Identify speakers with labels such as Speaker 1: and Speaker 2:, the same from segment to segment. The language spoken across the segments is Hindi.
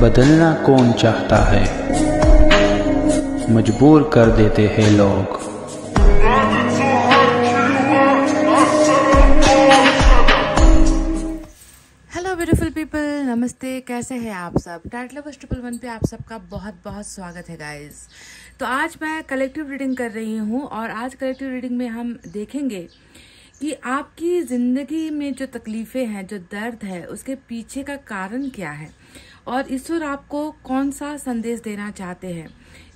Speaker 1: बदलना कौन चाहता है मजबूर कर देते हैं लोग हेलो ब्यूटीफुल पीपल नमस्ते कैसे हैं आप सब टाइटल ऑफ ट्रिपल वन पे आप सबका बहुत बहुत स्वागत है गाइस तो आज मैं कलेक्टिव रीडिंग कर रही हूँ और आज कलेक्टिव रीडिंग में हम देखेंगे कि आपकी ज़िंदगी में जो तकलीफ़ें हैं जो दर्द है उसके पीछे का कारण क्या है और ईश्वर आपको कौन सा संदेश देना चाहते हैं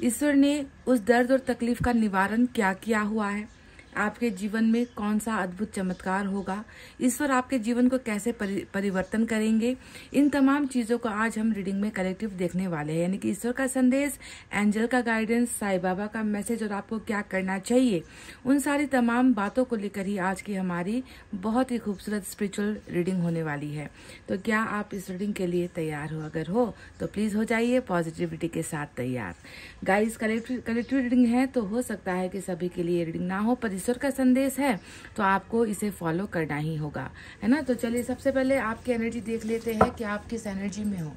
Speaker 1: ईश्वर ने उस दर्द और तकलीफ का निवारण क्या किया हुआ है आपके जीवन में कौन सा अद्भुत चमत्कार होगा ईश्वर आपके जीवन को कैसे परिवर्तन करेंगे इन तमाम चीज़ों को आज हम रीडिंग में कलेक्टिव देखने वाले हैं यानी कि ईश्वर का संदेश एंजल का गाइडेंस साई बाबा का मैसेज और आपको क्या करना चाहिए उन सारी तमाम बातों को लेकर ही आज की हमारी बहुत ही खूबसूरत स्पिरिचुअल रीडिंग होने वाली है तो क्या आप इस रीडिंग के लिए तैयार हो अगर हो तो प्लीज़ हो जाइए पॉजिटिविटी के साथ तैयार गाइज कलेक्टिव रीडिंग है तो हो सकता है कि सभी के लिए रीडिंग ना हो पर ईश्वर का संदेश है तो आपको इसे फॉलो करना ही होगा है ना तो चलिए सबसे पहले आपकी एनर्जी देख लेते हैं कि आप किस एनर्जी में हो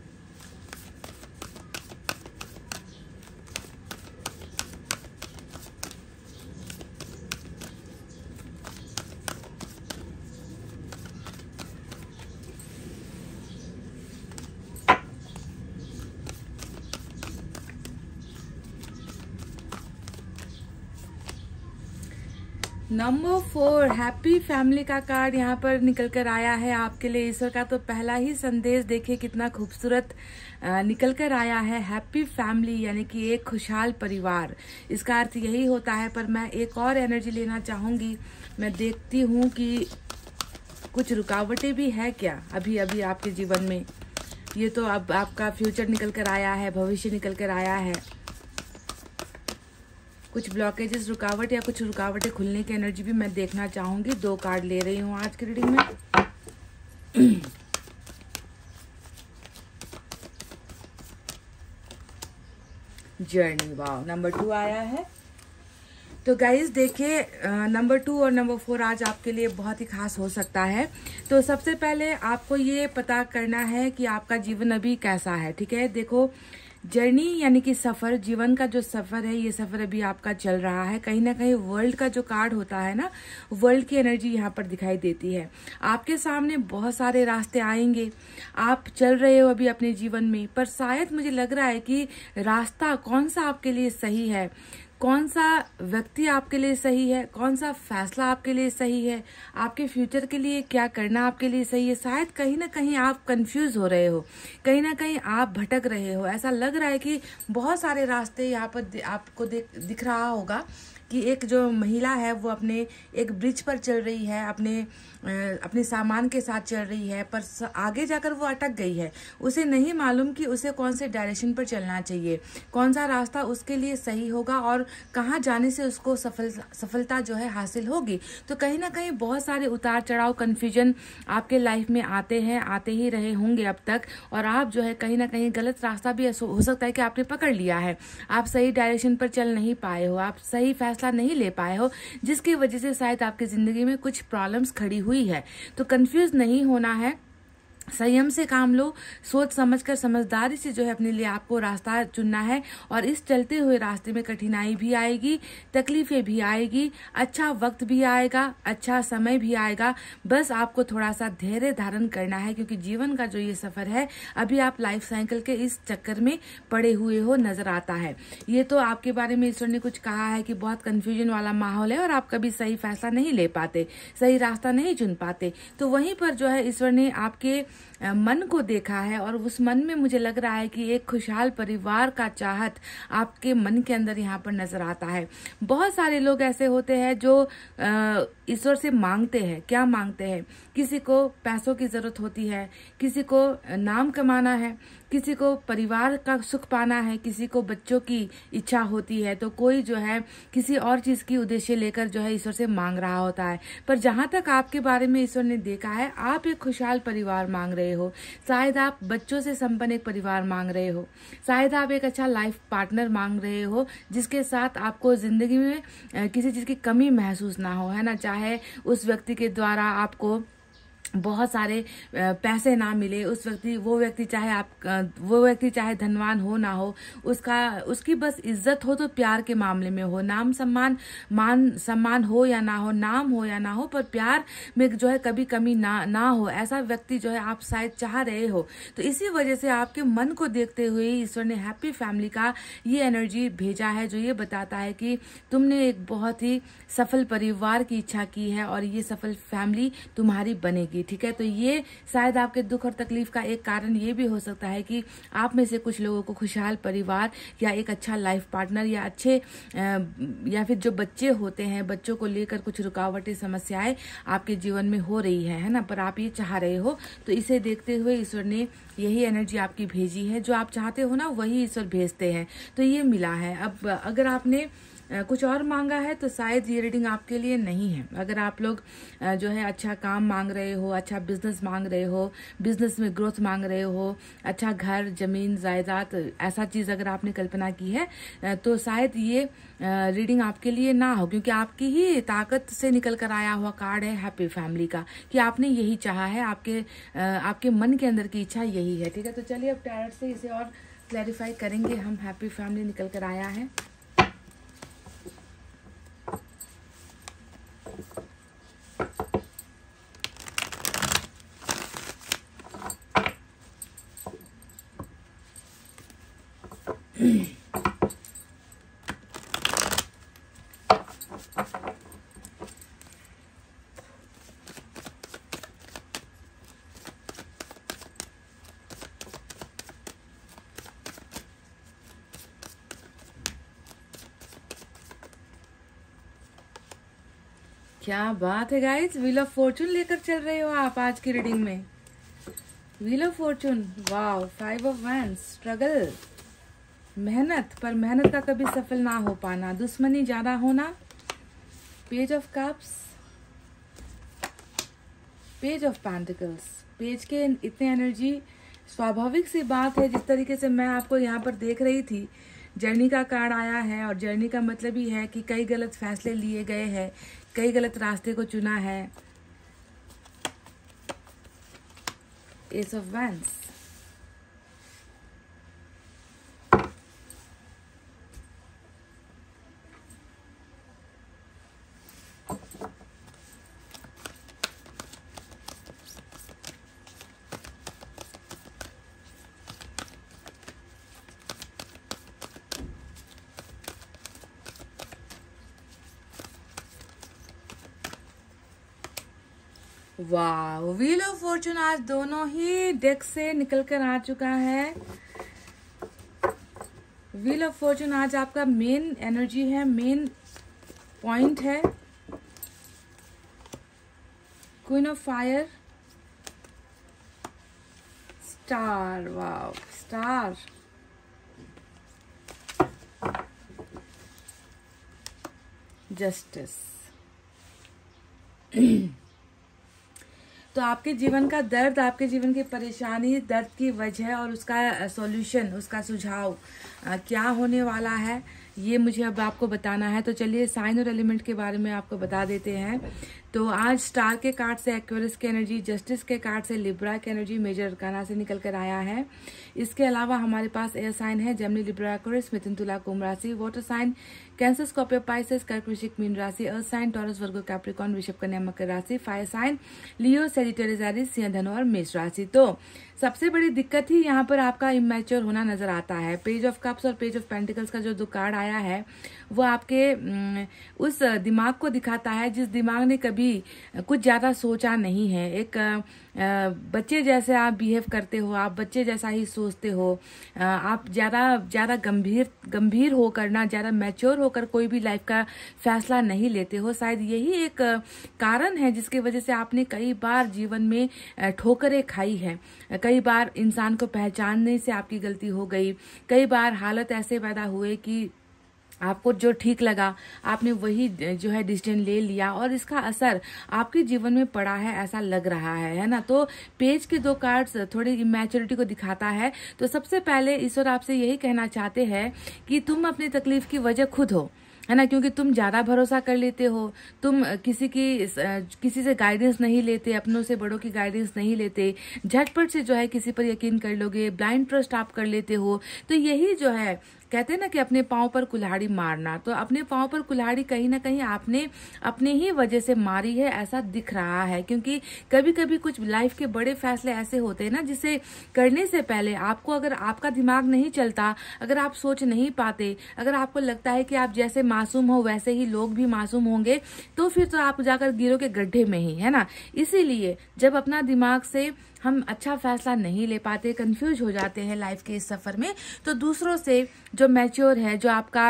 Speaker 1: नंबर फोर हैप्पी फैमिली का कार्ड यहाँ पर निकल कर आया है आपके लिए ईश्वर का तो पहला ही संदेश देखिए कितना खूबसूरत निकल कर आया है हैप्पी फैमिली यानी कि एक खुशहाल परिवार इसका अर्थ यही होता है पर मैं एक और एनर्जी लेना चाहूँगी मैं देखती हूँ कि कुछ रुकावटें भी है क्या अभी अभी आपके जीवन में ये तो अब आपका फ्यूचर निकल कर आया है भविष्य निकल कर आया है कुछ ब्लॉकेजेस रुकावट या कुछ रुकावटें खुलने की एनर्जी भी मैं देखना चाहूंगी दो कार्ड ले रही हूँ आज की रीडिंग में जर्नी वाव नंबर टू आया है तो गाइज देखिए नंबर टू और नंबर फोर आज आपके लिए बहुत ही खास हो सकता है तो सबसे पहले आपको ये पता करना है कि आपका जीवन अभी कैसा है ठीक है देखो जर्नी यानी कि सफ़र जीवन का जो सफ़र है ये सफ़र अभी आपका चल रहा है कहीं ना कहीं वर्ल्ड का जो कार्ड होता है ना वर्ल्ड की एनर्जी यहाँ पर दिखाई देती है आपके सामने बहुत सारे रास्ते आएंगे आप चल रहे हो अभी अपने जीवन में पर शायद मुझे लग रहा है कि रास्ता कौन सा आपके लिए सही है कौन सा व्यक्ति आपके लिए सही है कौन सा फैसला आपके लिए सही है आपके फ्यूचर के लिए क्या करना आपके लिए सही है शायद कहीं ना कहीं आप कंफ्यूज हो रहे हो कहीं ना कहीं आप भटक रहे हो ऐसा लग रहा है कि बहुत सारे रास्ते यहाँ पर आपको दिख रहा होगा कि एक जो महिला है वो अपने एक ब्रिज पर चल रही है अपने अपने सामान के साथ चल रही है पर आगे जाकर वो अटक गई है उसे नहीं मालूम कि उसे कौन से डायरेक्शन पर चलना चाहिए कौन सा रास्ता उसके लिए सही होगा और कहाँ जाने से उसको सफल सफलता जो है हासिल होगी तो कहीं ना कहीं बहुत सारे उतार चढ़ाव कन्फ्यूजन आपके लाइफ में आते हैं आते ही रहे होंगे अब तक और आप जो है कहीं ना कहीं गलत रास्ता भी हो सकता है कि आपने पकड़ लिया है आप सही डायरेक्शन पर चल नहीं पाए हो आप सही फैसला नहीं ले पाए हो जिसकी वजह से शायद आपकी ज़िंदगी में कुछ प्रॉब्लम्स खड़ी हुई हुई है तो कंफ्यूज नहीं होना है संयम से काम लो सोच समझ कर समझदारी से जो है अपने लिए आपको रास्ता चुनना है और इस चलते हुए रास्ते में कठिनाई भी आएगी तकलीफें भी आएगी अच्छा वक्त भी आएगा अच्छा समय भी आएगा बस आपको थोड़ा सा धैर्य धारण करना है क्योंकि जीवन का जो ये सफर है अभी आप लाइफ साइकिल के इस चक्कर में पड़े हुए हो नजर आता है ये तो आपके बारे में ईश्वर ने कुछ कहा है कि बहुत कन्फ्यूजन वाला माहौल है और आप कभी सही फैसला नहीं ले पाते सही रास्ता नहीं चुन पाते तो वहीं पर जो है ईश्वर ने आपके मन को देखा है और उस मन में मुझे लग रहा है कि एक खुशहाल परिवार का चाहत आपके मन के अंदर यहाँ पर नजर आता है बहुत सारे लोग ऐसे होते हैं जो ईश्वर से मांगते हैं क्या मांगते हैं किसी को पैसों की जरूरत होती है किसी को नाम कमाना है किसी को परिवार का सुख पाना है किसी को बच्चों की इच्छा होती है तो कोई जो है किसी और चीज़ की उद्देश्य लेकर जो है ईश्वर से मांग रहा होता है पर जहाँ तक आपके बारे में ईश्वर ने देखा है आप एक खुशहाल परिवार मांग रहे हो शायद आप बच्चों से संपन्न एक परिवार मांग रहे हो शायद आप एक अच्छा लाइफ पार्टनर मांग रहे हो जिसके साथ आपको ज़िंदगी में किसी चीज़ की कमी महसूस ना हो है ना चाहे उस व्यक्ति के द्वारा आपको बहुत सारे पैसे ना मिले उस व्यक्ति वो व्यक्ति चाहे आप वो व्यक्ति चाहे धनवान हो ना हो उसका उसकी बस इज्जत हो तो प्यार के मामले में हो नाम सम्मान मान सम्मान हो या ना हो नाम हो या ना हो पर प्यार में जो है कभी कमी ना ना हो ऐसा व्यक्ति जो है आप शायद चाह रहे हो तो इसी वजह से आपके मन को देखते हुए ईश्वर ने हैप्पी फैमिली का ये एनर्जी भेजा है जो ये बताता है कि तुमने एक बहुत ही सफल परिवार की इच्छा की है और ये सफल फैमिली तुम्हारी बनेगी होगी ठीक है तो ये शायद आपके दुख और तकलीफ का एक कारण ये भी हो सकता है कि आप में से कुछ लोगों को खुशहाल परिवार या एक अच्छा लाइफ पार्टनर या अच्छे या फिर जो बच्चे होते हैं बच्चों को लेकर कुछ रुकावटें समस्याएं आपके जीवन में हो रही है, है ना पर आप ये चाह रहे हो तो इसे देखते हुए ईश्वर ने यही एनर्जी आपकी भेजी है जो आप चाहते हो ना वही ईश्वर भेजते हैं तो ये मिला है अब अगर आपने कुछ और मांगा है तो शायद ये रीडिंग आपके लिए नहीं है अगर आप लोग जो है अच्छा काम मांग रहे हो अच्छा बिजनेस मांग रहे हो बिजनेस में ग्रोथ मांग रहे हो अच्छा घर जमीन जायदाद ऐसा चीज़ अगर आपने कल्पना की है तो शायद ये रीडिंग आपके लिए ना हो क्योंकि आपकी ही ताकत से निकल कर आया हुआ कार्ड है हैप्पी फैमिली का कि आपने यही चाह है आपके आपके मन के अंदर की इच्छा यही है ठीक है तो चलिए अब टैरट से इसे और क्लैरिफाई करेंगे हम हैप्पी फैमिली निकल कर आया है क्या बात है गाइज व्हील ऑफ फॉर्चून लेकर चल रहे हो आप आज की रीडिंग में wheel of fortune wow five of wand struggle मेहनत पर मेहनत का कभी सफल ना हो पाना दुश्मनी ज़्यादा होना page of cups page of pentacles page के इतने एनर्जी स्वाभाविक सी बात है जिस तरीके से मैं आपको यहाँ पर देख रही थी जर्नी का कार्ड आया है और जर्नी का मतलब ही है कि कई गलत फैसले लिए गए हैं कई गलत रास्ते को चुना है एस ऑफ वैंस वाह व्हील ऑफ फॉर्चून आज दोनों ही डेक से निकल कर आ चुका है व्हील ऑफ फॉर्चून आज आपका मेन एनर्जी है मेन पॉइंट है queen of fire star wow star justice तो आपके जीवन का दर्द आपके जीवन की परेशानी दर्द की वजह और उसका सॉल्यूशन उसका सुझाव क्या होने वाला है ये मुझे अब आपको बताना है तो चलिए साइन और एलिमेंट के बारे में आपको बता देते हैं तो आज स्टार के कार्ड से एक्वेरस की एनर्जी जस्टिस के कार्ड से लिब्रा की एनर्जी मेजर अरकाना से निकल कर आया है इसके अलावा हमारे पास एयर साइन है जमनी लिब्रा एक्वेरस मिथुन तुला कुंभ राशि water sign Cancer Scorpio Pisces कर्क वृश्चिक मीन राशि earth sign Taurus Virgo Capricorn विषभ कन्या मकर राशि फायर साइन लियो सेजिटेरिजारी सिंह धनु और मेष राशि तो सबसे बड़ी दिक्कत ही यहाँ पर आपका इमेच्योर होना नजर आता है पेज ऑफ कप्स और पेज ऑफ पेंटिकल्स का जो दो कार्ड आया है वो आपके उस दिमाग को दिखाता है जिस दिमाग ने कभी भी कुछ ज़्यादा सोचा नहीं है एक बच्चे जैसे आप बिहेव करते हो आप बच्चे जैसा ही सोचते हो आप ज़्यादा ज़्यादा गंभीर गंभीर हो करना ज़्यादा मैच्योर होकर कोई भी लाइफ का फैसला नहीं लेते हो शायद यही एक कारण है जिसकी वजह से आपने कई बार जीवन में ठोकरें खाई है कई बार इंसान को पहचानने से आपकी गलती हो गई कई बार हालत ऐसे पैदा हुए कि आपको जो ठीक लगा आपने वही जो है डिसीजन ले लिया और इसका असर आपके जीवन में पड़ा है ऐसा लग रहा है है ना तो पेज के दो कार्ड्स थोड़ी इमेच्योरिटी को दिखाता है तो सबसे पहले ईश्वर आपसे यही कहना चाहते हैं कि तुम अपनी तकलीफ की वजह खुद हो है ना क्योंकि तुम ज़्यादा भरोसा कर लेते हो तुम किसी की किसी से गाइडेंस नहीं लेते अपनों से बड़ों की गाइडेंस नहीं लेते झटपट से जो है किसी पर यकीन कर लोगे ब्लाइंड ट्रस्ट आप कर लेते हो तो यही जो है कहते हैं ना कि अपने पाँव पर कुल्हाड़ी मारना तो अपने पाँव पर कुल्हाड़ी कहीं ना कहीं आपने अपने ही वजह से मारी है ऐसा दिख रहा है क्योंकि कभी कभी कुछ लाइफ के बड़े फैसले ऐसे होते हैं ना जिसे करने से पहले आपको अगर आपका दिमाग नहीं चलता अगर आप सोच नहीं पाते अगर आपको लगता है कि आप जैसे मासूम हो वैसे ही लोग भी मासूम होंगे तो फिर तो आप जाकर गिरो के गड्ढे में ही है ना इसीलिए जब अपना दिमाग से हम अच्छा फैसला नहीं ले पाते कंफ्यूज हो जाते हैं लाइफ के इस सफ़र में तो दूसरों से जो मैच्योर है जो आपका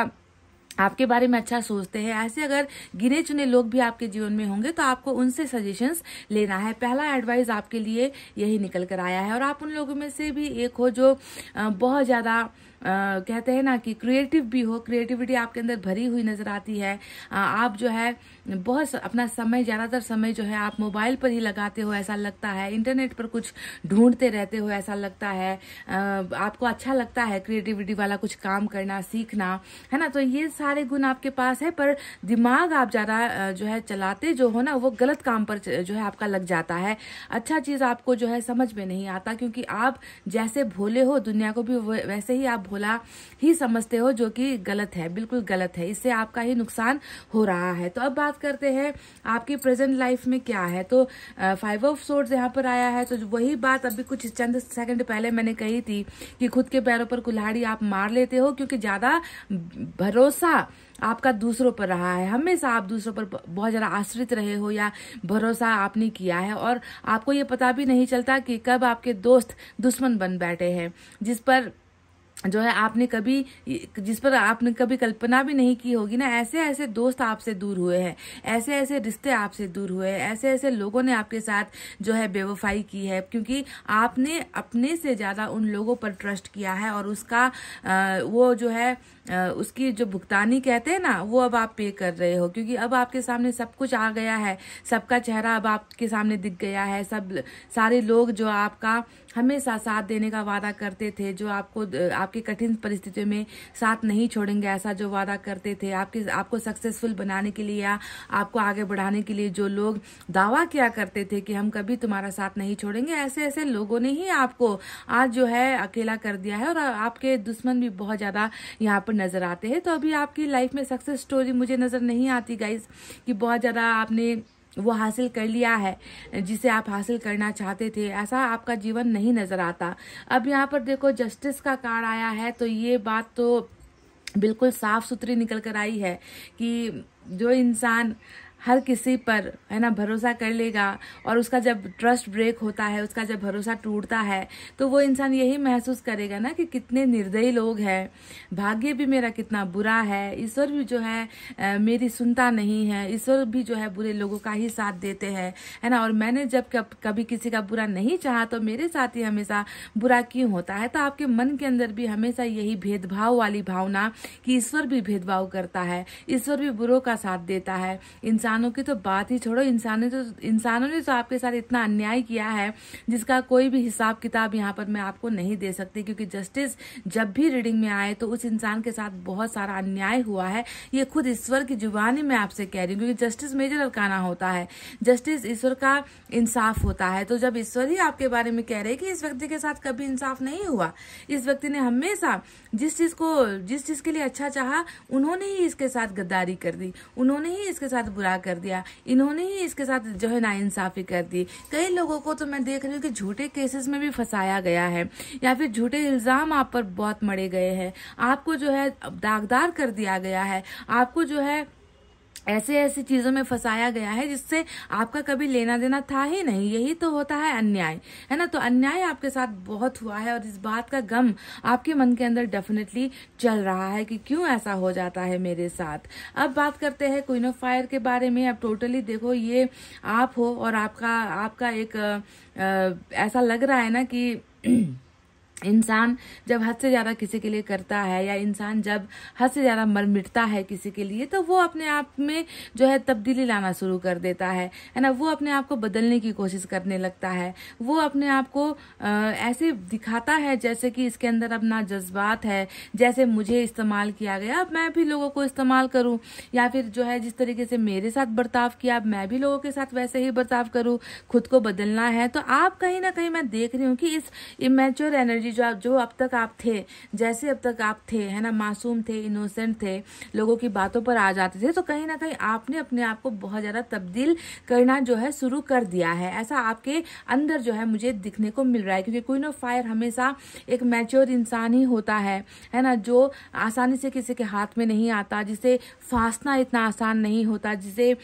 Speaker 1: आपके बारे में अच्छा सोचते हैं ऐसे अगर गिने चुने लोग भी आपके जीवन में होंगे तो आपको उनसे सजेशंस लेना है पहला एडवाइस आपके लिए यही निकल कर आया है और आप उन लोगों में से भी एक हो जो बहुत ज़्यादा कहते हैं ना कि क्रिएटिव भी हो क्रिएटिविटी आपके अंदर भरी हुई नज़र आती है आप जो है बहुत अपना समय ज़्यादातर समय जो है आप मोबाइल पर ही लगाते हो ऐसा लगता है इंटरनेट पर कुछ ढूंढते रहते हो ऐसा लगता है आपको अच्छा लगता है क्रिएटिविटी वाला कुछ काम करना सीखना है ना तो ये सारे गुण आपके पास है पर दिमाग आप ज़्यादा जो है चलाते जो हो ना वो गलत काम पर जो है आपका लग जाता है अच्छा चीज़ आपको जो है समझ में नहीं आता क्योंकि आप जैसे भोले हो दुनिया को भी वैसे ही आप खोला ही समझते हो जो कि गलत है बिल्कुल गलत है इससे आपका ही नुकसान हो रहा है तो अब बात करते हैं आपकी प्रेजेंट लाइफ में क्या है तो फाइव ऑफ सोर्स यहाँ पर आया है तो वही बात अभी कुछ चंद सेकंड पहले मैंने कही थी कि खुद के पैरों पर कुल्हाड़ी आप मार लेते हो क्योंकि ज्यादा भरोसा आपका दूसरों पर रहा है हमेशा आप दूसरों पर बहुत ज़्यादा आश्रित रहे हो या भरोसा आपने किया है और आपको ये पता भी नहीं चलता कि कब आपके दोस्त दुश्मन बन बैठे हैं जिस पर जो है आपने कभी जिस पर आपने कभी कल्पना भी नहीं की होगी ना ऐसे ऐसे दोस्त आपसे दूर हुए हैं ऐसे ऐसे रिश्ते आपसे दूर हुए हैं ऐसे ऐसे लोगों ने आपके साथ जो है बेवफाई की है क्योंकि आपने अपने से ज़्यादा उन लोगों पर ट्रस्ट किया है और उसका वो जो है उसकी जो भुगतानी कहते हैं ना वो अब आप पे कर रहे हो क्योंकि अब आपके सामने सब कुछ आ गया है सबका चेहरा अब आपके सामने दिख गया है सब सारे लोग जो आपका हमेशा साथ देने का वादा करते थे जो आपको आपकी कठिन परिस्थितियों में साथ नहीं छोड़ेंगे ऐसा जो वादा करते थे आपके आपको सक्सेसफुल बनाने के लिए या आपको आगे बढ़ाने के लिए जो लोग दावा किया करते थे कि हम कभी तुम्हारा साथ नहीं छोड़ेंगे ऐसे ऐसे लोगों ने ही आपको आज जो है अकेला कर दिया है और आपके दुश्मन भी बहुत ज़्यादा यहाँ पर पर नज़र आते हैं तो अभी आपकी लाइफ में सक्सेस स्टोरी मुझे नज़र नहीं आती गाइज कि बहुत ज़्यादा आपने वो हासिल कर लिया है जिसे आप हासिल करना चाहते थे ऐसा आपका जीवन नहीं नज़र आता अब यहाँ पर देखो जस्टिस का कार्ड आया है तो ये बात तो बिल्कुल साफ सुथरी निकल कर आई है कि जो इंसान हर किसी पर है ना भरोसा कर लेगा और उसका जब ट्रस्ट ब्रेक होता है उसका जब भरोसा टूटता है तो वो इंसान यही महसूस करेगा ना कि कितने निर्दयी लोग हैं भाग्य भी मेरा कितना बुरा है ईश्वर भी जो है आ, मेरी सुनता नहीं है ईश्वर भी जो है बुरे लोगों का ही साथ देते हैं है ना और मैंने जब कभी किसी का बुरा नहीं चाह तो मेरे साथ ही हमेशा बुरा क्यों होता है तो आपके मन के अंदर भी हमेशा यही भेदभाव वाली भावना कि ईश्वर भी भेदभाव करता है ईश्वर भी बुरों का साथ देता है इंसान इंसानों की तो बात ही छोड़ो इंसानों तो इंसानों ने तो आपके साथ इतना अन्याय किया है जिसका कोई भी हिसाब किताब यहाँ पर मैं आपको नहीं दे सकती क्योंकि जस्टिस जब भी रीडिंग में आए तो उस इंसान के साथ बहुत सारा अन्याय हुआ है ये खुद ईश्वर की जुबानी मैं आपसे कह रही हूँ क्योंकि जस्टिस मेजर अलकाना होता है जस्टिस ईश्वर का इंसाफ होता है तो जब ईश्वर ही आपके बारे में कह रहे हैं कि इस व्यक्ति के साथ कभी इंसाफ नहीं हुआ इस व्यक्ति ने हमेशा जिस चीज को जिस चीज के लिए अच्छा चाहा उन्होंने ही इसके साथ गद्दारी कर दी उन्होंने ही इसके साथ बुरा कर दिया इन्होंने ही इसके साथ जो है ना इंसाफी कर दी कई लोगों को तो मैं देख रही हूँ कि झूठे केसेस में भी फंसाया गया है या फिर झूठे इल्ज़ाम आप पर बहुत मड़े गए हैं आपको जो है दागदार कर दिया गया है आपको जो है ऐसे ऐसी चीज़ों में फंसाया गया है जिससे आपका कभी लेना देना था ही नहीं यही तो होता है अन्याय है ना तो अन्याय आपके साथ बहुत हुआ है और इस बात का गम आपके मन के अंदर डेफिनेटली चल रहा है कि क्यों ऐसा हो जाता है मेरे साथ अब बात करते हैं क्वीन ऑफ फायर के बारे में अब टोटली देखो ये आप हो और आपका आपका एक आ, ऐसा लग रहा है ना कि इंसान जब हद से ज़्यादा किसी के लिए करता है या इंसान जब हद से ज़्यादा मर मिटता है किसी के लिए तो वो अपने आप में जो है तब्दीली लाना शुरू कर देता है है ना वो अपने आप को बदलने की कोशिश करने लगता है वो अपने आप को ऐसे दिखाता है जैसे कि इसके अंदर अपना जज्बात है जैसे मुझे इस्तेमाल किया गया अब मैं भी लोगों को इस्तेमाल करूँ या फिर जो है जिस तरीके से मेरे साथ बर्ताव किया अब मैं भी लोगों के साथ वैसे ही बर्ताव करूँ खुद को बदलना है तो आप कहीं ना कहीं मैं देख रही हूँ कि इस इमेच्योर एनर्जी जो जो अब तक आप थे जैसे अब तक आप थे है ना मासूम थे इनोसेंट थे लोगों की बातों पर आ जाते थे तो कहीं ना कहीं आपने अपने आप को बहुत ज़्यादा तब्दील करना जो है शुरू कर दिया है ऐसा आपके अंदर जो है मुझे दिखने को मिल रहा है क्योंकि क्वीन ऑफ फायर हमेशा एक मैच्योर इंसान ही होता है है ना जो आसानी से किसी के हाथ में नहीं आता जिसे फांसना इतना आसान नहीं होता जिसे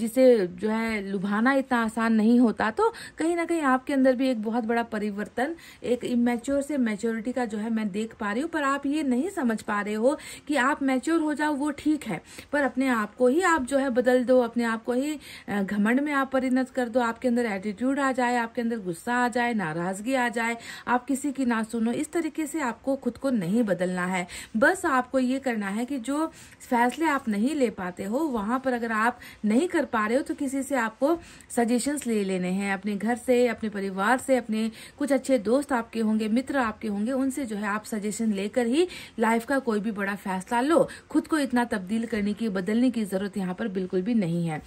Speaker 1: जिसे जो है लुभाना इतना आसान नहीं होता तो कहीं ना कहीं आपके अंदर भी एक बहुत बड़ा परिवर्तन एक इमेच्योर ओर से मेच्योरिटी का जो है मैं देख पा रही हूँ पर आप ये नहीं समझ पा रहे हो कि आप मेच्योर हो जाओ वो ठीक है पर अपने आप को ही आप जो है बदल दो अपने आप को ही घमंड में आप परिणत कर दो आपके अंदर एटीट्यूड आ जाए आपके अंदर गुस्सा आ जाए नाराजगी आ जाए आप किसी की ना सुनो इस तरीके से आपको खुद को नहीं बदलना है बस आपको ये करना है कि जो फैसले आप नहीं ले पाते हो वहां पर अगर आप नहीं कर पा रहे हो तो किसी से आपको सजेशंस ले लेने हैं अपने घर से अपने परिवार से अपने कुछ अच्छे दोस्त आपके होंगे मित्र मित्र आपके होंगे उनसे जो है आप सजेशन लेकर ही लाइफ का कोई भी बड़ा फैसला लो खुद को इतना तब्दील करने की बदलने की जरूरत यहाँ पर बिल्कुल भी नहीं है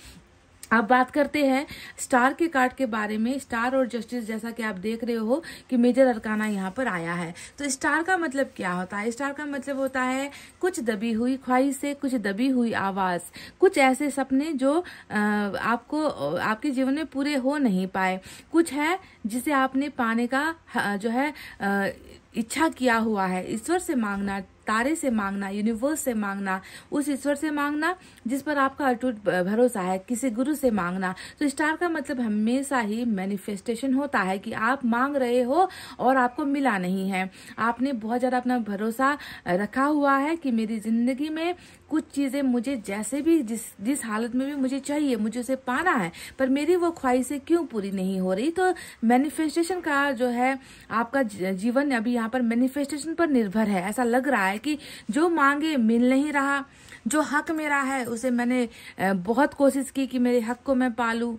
Speaker 1: अब बात करते हैं स्टार के कार्ड के बारे में स्टार और जस्टिस जैसा कि आप देख रहे हो कि मेजर अरकाना यहाँ पर आया है तो स्टार का मतलब क्या होता है स्टार का मतलब होता है कुछ दबी हुई ख्वाहिश से कुछ दबी हुई आवाज़ कुछ ऐसे सपने जो आपको आपके जीवन में पूरे हो नहीं पाए कुछ है जिसे आपने पाने का जो है इच्छा किया हुआ है ईश्वर से मांगना तारे से मांगना यूनिवर्स से मांगना उस ईश्वर से मांगना जिस पर आपका अटूट भरोसा है किसी गुरु से मांगना तो स्टार का मतलब हमेशा ही मैनिफेस्टेशन होता है कि आप मांग रहे हो और आपको मिला नहीं है आपने बहुत ज़्यादा अपना भरोसा रखा हुआ है कि मेरी जिंदगी में कुछ चीज़ें मुझे जैसे भी जिस जिस हालत में भी मुझे चाहिए मुझे उसे पाना है पर मेरी वो ख्वाहिशें क्यों पूरी नहीं हो रही तो मैनिफेस्टेशन का जो है आपका जीवन अभी यहाँ पर मैनिफेस्टेशन पर निर्भर है ऐसा लग रहा है कि जो मांगे मिल नहीं रहा जो हक मेरा है उसे मैंने बहुत कोशिश की कि मेरे हक को मैं पालूँ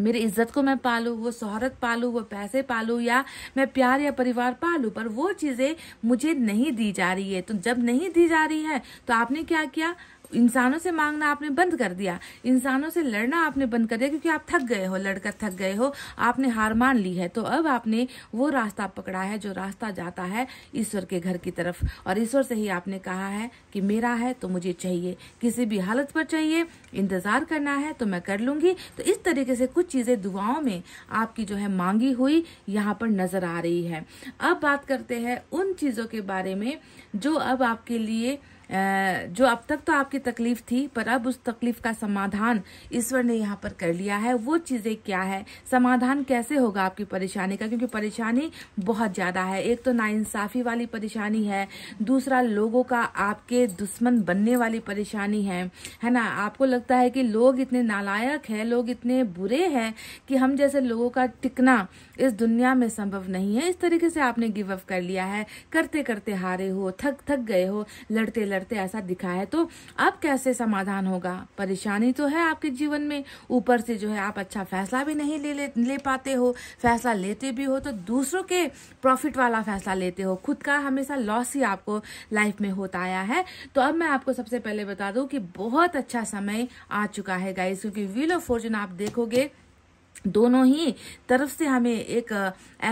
Speaker 1: मेरी इज्जत को मैं पालू वो शोहरत पालू वो पैसे पालू या मैं प्यार या परिवार पालू पर वो चीज़ें मुझे नहीं दी जा रही है तो जब नहीं दी जा रही है तो आपने क्या किया इंसानों से मांगना आपने बंद कर दिया इंसानों से लड़ना आपने बंद कर दिया क्योंकि आप थक गए हो लड़कर थक गए हो आपने हार मान ली है तो अब आपने वो रास्ता पकड़ा है जो रास्ता जाता है ईश्वर के घर की तरफ और ईश्वर से ही आपने कहा है कि मेरा है तो मुझे चाहिए किसी भी हालत पर चाहिए इंतज़ार करना है तो मैं कर लूंगी तो इस तरीके से कुछ चीज़ें दुआओं में आपकी जो है मांगी हुई यहाँ पर नज़र आ रही है अब बात करते हैं उन चीज़ों के बारे में जो अब आपके लिए जो अब तक तो आपकी तकलीफ थी पर अब उस तकलीफ का समाधान ईश्वर ने यहाँ पर कर लिया है वो चीज़ें क्या है समाधान कैसे होगा आपकी परेशानी का क्योंकि परेशानी बहुत ज़्यादा है एक तो नाइंसाफ़ी वाली परेशानी है दूसरा लोगों का आपके दुश्मन बनने वाली परेशानी है है ना आपको लगता है कि लोग इतने नालायक है लोग इतने बुरे है कि हम जैसे लोगों का टिकना इस दुनिया में संभव नहीं है इस तरीके से आपने गिव अप कर लिया है करते करते हारे हो थक थक गए हो लड़ते लड़ते करते ऐसा दिखा है तो अब कैसे समाधान होगा परेशानी तो है आपके जीवन में ऊपर से जो है आप अच्छा फैसला भी नहीं ले ले, ले पाते हो फैसला लेते भी हो तो दूसरों के प्रॉफिट वाला फैसला लेते हो खुद का हमेशा लॉस ही आपको लाइफ में होता आया है तो अब मैं आपको सबसे पहले बता दूं कि बहुत अच्छा समय आ चुका है गाइस क्योंकि व्हील ऑफ फॉर्चून आप देखोगे दोनों ही तरफ से हमें एक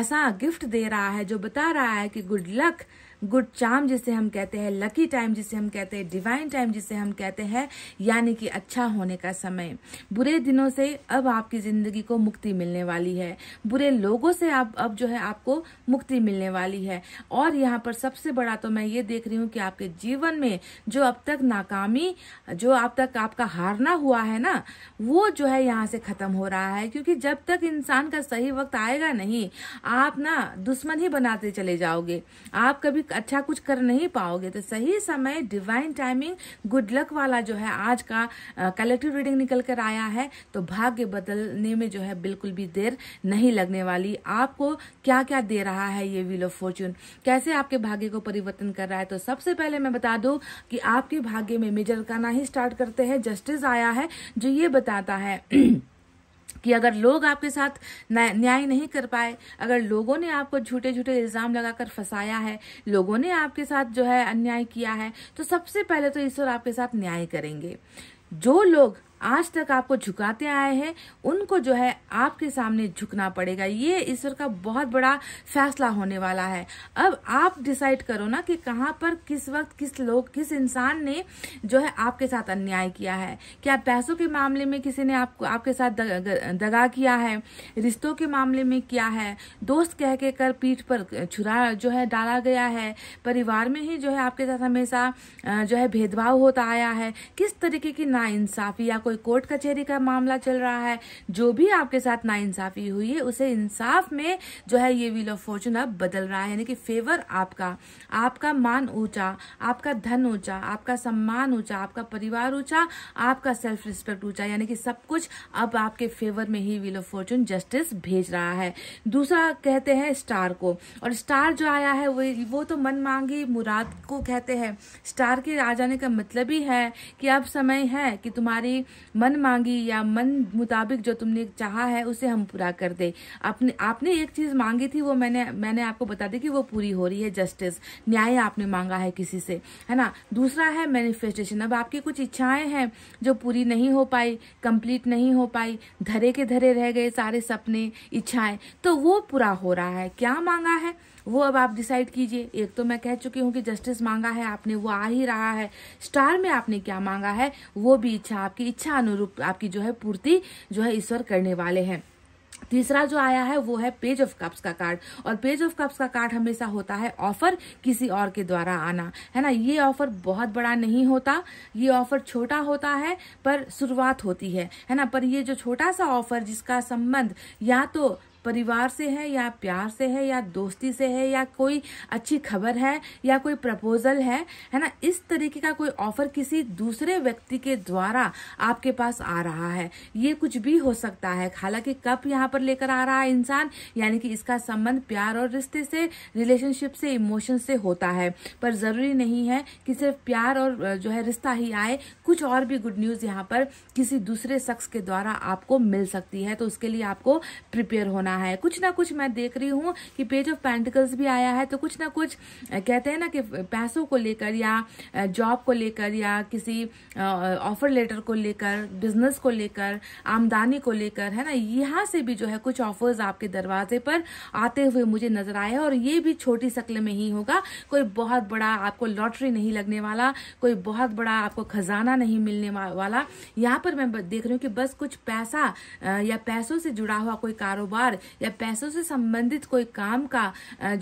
Speaker 1: ऐसा गिफ्ट दे रहा है जो बता रहा है कि गुड लक गुड चाम जिसे हम कहते हैं लकी टाइम जिसे हम कहते हैं डिवाइन टाइम जिसे हम कहते हैं यानी कि अच्छा होने का समय बुरे दिनों से अब आपकी ज़िंदगी को मुक्ति मिलने वाली है बुरे लोगों से आप अब जो है आपको मुक्ति मिलने वाली है और यहाँ पर सबसे बड़ा तो मैं ये देख रही हूँ कि आपके जीवन में जो अब तक नाकामी जो अब तक आपका हारना हुआ है ना वो जो है यहाँ से ख़त्म हो रहा है क्योंकि जब तक इंसान का सही वक्त आएगा नहीं आप ना दुश्मन ही बनाते चले जाओगे आप कभी अच्छा कुछ कर नहीं पाओगे तो सही समय डिवाइन टाइमिंग गुड लक वाला जो है आज का कलेक्टिव रीडिंग निकल कर आया है तो भाग्य बदलने में जो है बिल्कुल भी देर नहीं लगने वाली आपको क्या क्या दे रहा है ये व्हील ऑफ फॉर्चून कैसे आपके भाग्य को परिवर्तन कर रहा है तो सबसे पहले मैं बता दू कि आपके भाग्य में मेजर करना ही स्टार्ट करते हैं जस्टिस आया है जो ये बताता है कि अगर लोग आपके साथ न्याय नहीं कर पाए अगर लोगों ने आपको झूठे झूठे इल्ज़ाम लगाकर फंसाया है लोगों ने आपके साथ जो है अन्याय किया है तो सबसे पहले तो ईश्वर आपके साथ न्याय करेंगे जो लोग आज तक आपको झुकाते आए हैं उनको जो है आपके सामने झुकना पड़ेगा ये ईश्वर का बहुत बड़ा फैसला होने वाला है अब आप डिसाइड करो ना कि कहाँ पर किस वक्त किस लोग किस इंसान ने जो है आपके साथ अन्याय किया है क्या पैसों के मामले में किसी ने आपको आपके साथ दगा किया है रिश्तों के मामले में किया है दोस्त कह के कर पीठ पर छुरा जो है डाला गया है परिवार में ही जो है आपके साथ हमेशा जो है भेदभाव होता आया है किस तरीके की नाइंसाफी या कोई कोर्ट कचहरी का मामला चल रहा है जो भी आपके साथ नाइंसाफी हुई है उसे इंसाफ में जो है ये व्हील ऑफ फॉर्चून अब बदल रहा है यानी कि फेवर आपका आपका मान ऊंचा आपका धन ऊंचा आपका सम्मान ऊंचा आपका परिवार ऊंचा आपका सेल्फ रिस्पेक्ट ऊंचा यानी कि सब कुछ अब आपके फेवर में ही व्हील ऑफ फॉर्चून जस्टिस भेज रहा है दूसरा कहते हैं स्टार को और स्टार जो आया है वो वो तो मन मांगी मुराद को कहते हैं स्टार के आ जाने का मतलब ही है कि अब समय है कि तुम्हारी मन मांगी या मन मुताबिक जो तुमने चाहा है उसे हम पूरा कर दे आपने आपने एक चीज़ मांगी थी वो मैंने मैंने आपको बता दी कि वो पूरी हो रही है जस्टिस न्याय आपने मांगा है किसी से है ना दूसरा है मैनिफेस्टेशन अब आपकी कुछ इच्छाएं हैं जो पूरी नहीं हो पाई कंप्लीट नहीं हो पाई धरे के धरे रह गए सारे सपने इच्छाएं तो वो पूरा हो रहा है क्या मांगा है वो अब आप डिसाइड कीजिए एक तो मैं कह चुकी हूँ कि जस्टिस मांगा है आपने वो आ ही रहा है स्टार में आपने क्या मांगा है वो भी इच्छा आपकी इच्छा अनुरूप आपकी जो है पूर्ति जो है ईश्वर करने वाले हैं तीसरा जो आया है वो है पेज ऑफ कप्स का कार्ड और पेज ऑफ कप्स का कार्ड हमेशा होता है ऑफर किसी और के द्वारा आना है ना ये ऑफर बहुत बड़ा नहीं होता ये ऑफर छोटा होता है पर शुरुआत होती है है ना पर ये जो छोटा सा ऑफर जिसका संबंध या तो परिवार से है या प्यार से है या दोस्ती से है या कोई अच्छी खबर है या कोई प्रपोजल है है ना इस तरीके का कोई ऑफर किसी दूसरे व्यक्ति के द्वारा आपके पास आ रहा है ये कुछ भी हो सकता है हालांकि कप यहाँ पर लेकर आ रहा है इंसान यानी कि इसका संबंध प्यार और रिश्ते से रिलेशनशिप से इमोशन से होता है पर जरूरी नहीं है कि सिर्फ प्यार और जो है रिश्ता ही आए कुछ और भी गुड न्यूज यहाँ पर किसी दूसरे शख्स के द्वारा आपको मिल सकती है तो उसके लिए आपको प्रिपेयर होना रहा है कुछ ना कुछ मैं देख रही हूँ कि पेज ऑफ पेंटिकल्स भी आया है तो कुछ ना कुछ कहते हैं ना कि पैसों को लेकर या जॉब को लेकर या किसी ऑफर लेटर को लेकर बिजनेस को लेकर आमदनी को लेकर है ना यहाँ से भी जो है कुछ ऑफर्स आपके दरवाजे पर आते हुए मुझे नजर आए और ये भी छोटी शक्ल में ही होगा कोई बहुत बड़ा आपको लॉटरी नहीं लगने वाला कोई बहुत बड़ा आपको खजाना नहीं मिलने वाला यहाँ पर मैं देख रही हूँ कि बस कुछ पैसा या पैसों से जुड़ा हुआ कोई कारोबार या पैसों से संबंधित कोई काम का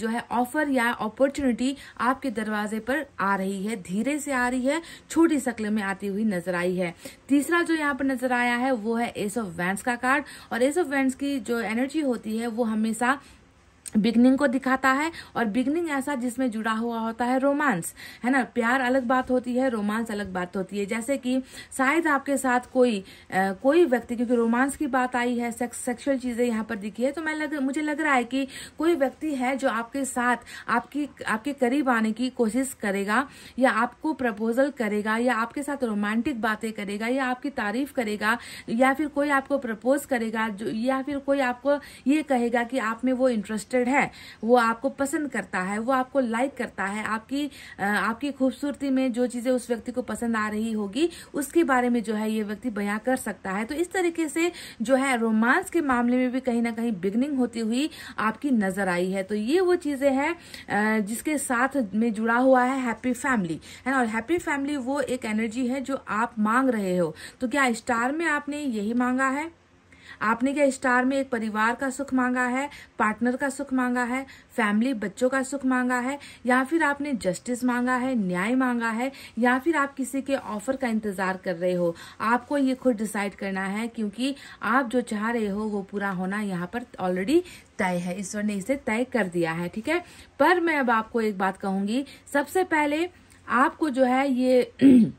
Speaker 1: जो है ऑफर या अपॉर्चुनिटी आपके दरवाजे पर आ रही है धीरे से आ रही है छोटी शक्ल में आती हुई नजर आई है तीसरा जो यहाँ पर नजर आया है वो है एस ऑफ वैंस का कार्ड और एस ऑफ वैंस की जो एनर्जी होती है वो हमेशा बिगनिंग को दिखाता है और बिगनिंग ऐसा जिसमें जुड़ा हुआ होता है रोमांस है ना प्यार अलग बात होती है रोमांस अलग बात होती है जैसे कि शायद आपके साथ कोई आ, कोई व्यक्ति क्योंकि रोमांस की बात आई है सेक्स सेक्सुअल चीज़ें यहाँ पर दिखी है तो मैं लग मुझे लग रहा है कि कोई व्यक्ति है जो आपके साथ आपकी आपके करीब आने की कोशिश करेगा या आपको प्रपोजल करेगा या आपके साथ रोमांटिक बातें करेगा या आपकी तारीफ करेगा या फिर कोई आपको प्रपोज करेगा या फिर कोई आपको ये कहेगा कि आप में वो इंटरेस्टेड इंटरेस्टेड है वो आपको पसंद करता है वो आपको लाइक करता है आपकी आपकी खूबसूरती में जो चीज़ें उस व्यक्ति को पसंद आ रही होगी उसके बारे में जो है ये व्यक्ति बयां कर सकता है तो इस तरीके से जो है रोमांस के मामले में भी कहीं ना कहीं बिगनिंग होती हुई आपकी नजर आई है तो ये वो चीज़ें हैं जिसके साथ में जुड़ा हुआ है हैप्पी फैमिली है ना और हैप्पी फैमिली वो एक एनर्जी है जो आप मांग रहे हो तो क्या स्टार में आपने यही मांगा है आपने क्या स्टार में एक परिवार का सुख मांगा है पार्टनर का सुख मांगा है फैमिली बच्चों का सुख मांगा है या फिर आपने जस्टिस मांगा है न्याय मांगा है या फिर आप किसी के ऑफर का इंतजार कर रहे हो आपको ये खुद डिसाइड करना है क्योंकि आप जो चाह रहे हो वो पूरा होना यहाँ पर ऑलरेडी तय है ईश्वर ने इसे तय कर दिया है ठीक है पर मैं अब आपको एक बात कहूंगी सबसे पहले आपको जो है ये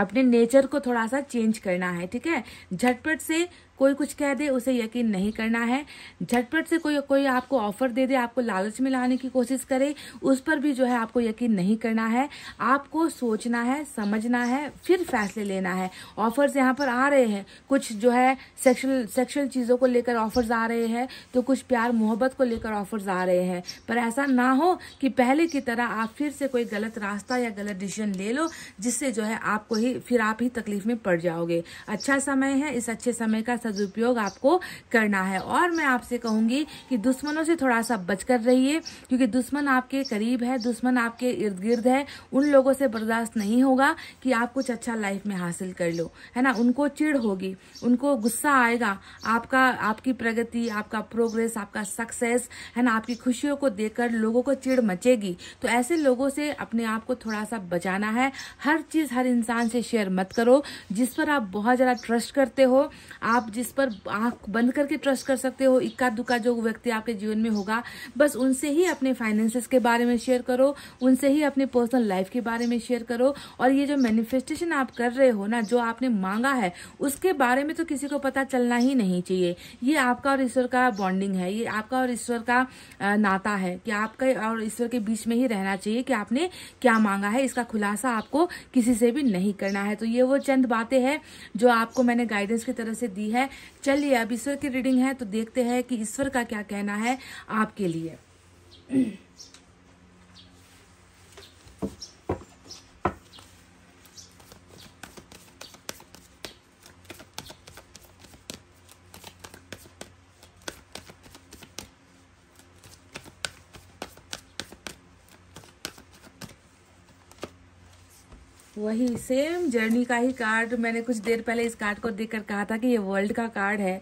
Speaker 1: अपने नेचर को थोड़ा सा चेंज करना है ठीक है झटपट से कोई कुछ कह दे उसे यकीन नहीं करना है झटपट से कोई कोई आपको ऑफर दे दे आपको लालच में लाने की कोशिश करे उस पर भी जो है आपको यकीन नहीं करना है आपको सोचना है समझना है फिर फैसले लेना है ऑफर्स यहाँ पर आ रहे हैं कुछ जो है सेक्शुअल सेक्शुअल चीज़ों को लेकर ऑफर्स आ रहे हैं तो कुछ प्यार मोहब्बत को लेकर ऑफर्स आ रहे हैं पर ऐसा ना हो कि पहले की तरह आप फिर से कोई गलत रास्ता या गलत डिसीजन ले लो जिससे जो है आपको ही फिर आप ही तकलीफ में पड़ जाओगे अच्छा समय है इस अच्छे समय का सदुपयोग आपको करना है और मैं आपसे कहूंगी कि दुश्मनों से थोड़ा सा बचकर रहिए क्योंकि दुश्मन आपके करीब है दुश्मन आपके इर्द गिर्द है उन लोगों से बर्दाश्त नहीं होगा कि आप कुछ अच्छा लाइफ में हासिल कर लो है ना उनको चिड़ होगी उनको गुस्सा आएगा आपका आपकी प्रगति आपका प्रोग्रेस आपका सक्सेस है ना आपकी खुशियों को देखकर लोगों को चिड़ मचेगी तो ऐसे लोगों से अपने आप को थोड़ा सा बचाना है हर चीज़ हर इंसान से शेयर मत करो जिस पर आप बहुत ज़्यादा ट्रस्ट करते हो आप जिस जिस पर आंख बंद करके ट्रस्ट कर सकते हो इक्का दुक्का जो व्यक्ति आपके जीवन में होगा बस उनसे ही अपने फाइनेंसेस के बारे में शेयर करो उनसे ही अपने पर्सनल लाइफ के बारे में शेयर करो और ये जो मैनिफेस्टेशन आप कर रहे हो ना जो आपने मांगा है उसके बारे में तो किसी को पता चलना ही नहीं चाहिए ये आपका और ईश्वर का बॉन्डिंग है ये आपका और ईश्वर का नाता है कि आपका और ईश्वर के बीच में ही रहना चाहिए कि आपने क्या मांगा है इसका खुलासा आपको किसी से भी नहीं करना है तो ये वो चंद बातें हैं जो आपको मैंने गाइडेंस की तरफ से दी है है चलिए अब ईश्वर की रीडिंग है तो देखते हैं कि ईश्वर का क्या कहना है आपके लिए वही सेम जर्नी का ही कार्ड मैंने कुछ देर पहले इस कार्ड को देखकर कहा था कि ये वर्ल्ड का कार्ड है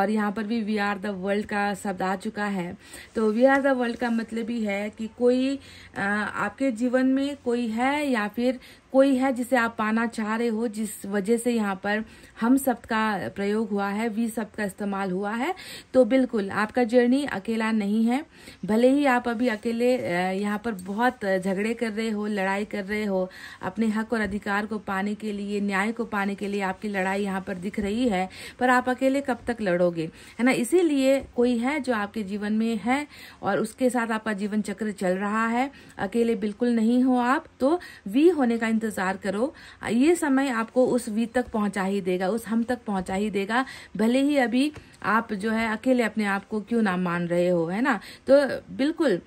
Speaker 1: और यहाँ पर भी वी आर द वर्ल्ड का शब्द आ चुका है तो वी आर द वर्ल्ड का मतलब ही है कि कोई आ, आपके जीवन में कोई है या फिर कोई है जिसे आप पाना चाह रहे हो जिस वजह से यहाँ पर हम शब्द का प्रयोग हुआ है वी शब्द का इस्तेमाल हुआ है तो बिल्कुल आपका जर्नी अकेला नहीं है भले ही आप अभी अकेले यहाँ पर बहुत झगड़े कर रहे हो लड़ाई कर रहे हो अपने हक और अधिकार को पाने के लिए न्याय को पाने के लिए आपकी लड़ाई यहाँ पर दिख रही है पर आप अकेले कब तक लड़ोगे है ना इसीलिए कोई है जो आपके जीवन में है और उसके साथ आपका जीवन चक्र चल रहा है अकेले बिल्कुल नहीं हो आप तो वी होने का इंतज़ार करो ये समय आपको उस वी तक पहुंचा ही देगा उस हम तक पहुंचा ही देगा भले ही अभी आप जो है अकेले अपने आप को क्यों ना मान रहे हो है ना तो बिल्कुल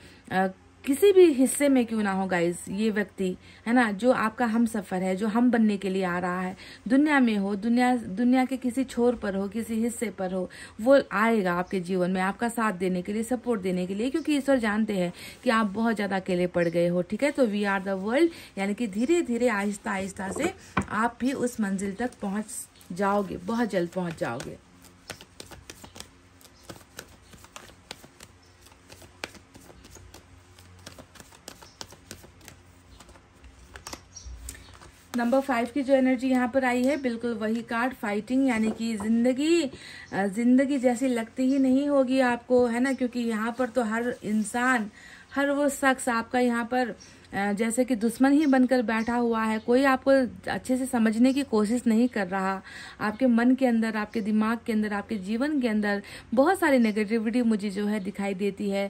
Speaker 1: किसी भी हिस्से में क्यों ना हो गाइज ये व्यक्ति है ना जो आपका हम सफ़र है जो हम बनने के लिए आ रहा है दुनिया में हो दुनिया दुनिया के किसी छोर पर हो किसी हिस्से पर हो वो आएगा आपके जीवन में आपका साथ देने के लिए सपोर्ट देने के लिए क्योंकि ईश्वर जानते हैं कि आप बहुत ज़्यादा अकेले पड़ गए हो ठीक है तो वी आर द वर्ल्ड यानी कि धीरे धीरे आहिस्ता आहिस्ता से आप भी उस मंजिल तक पहुँच जाओगे बहुत जल्द पहुँच जाओगे नंबर फाइव की जो एनर्जी यहाँ पर आई है बिल्कुल वही कार्ड फाइटिंग यानी कि जिंदगी जिंदगी जैसी लगती ही नहीं होगी आपको है ना क्योंकि यहाँ पर तो हर इंसान हर वो शख्स आपका यहाँ पर जैसे कि दुश्मन ही बनकर बैठा हुआ है कोई आपको अच्छे से समझने की कोशिश नहीं कर रहा आपके मन के अंदर आपके दिमाग के अंदर आपके जीवन के अंदर बहुत सारी नेगेटिविटी मुझे जो है दिखाई देती है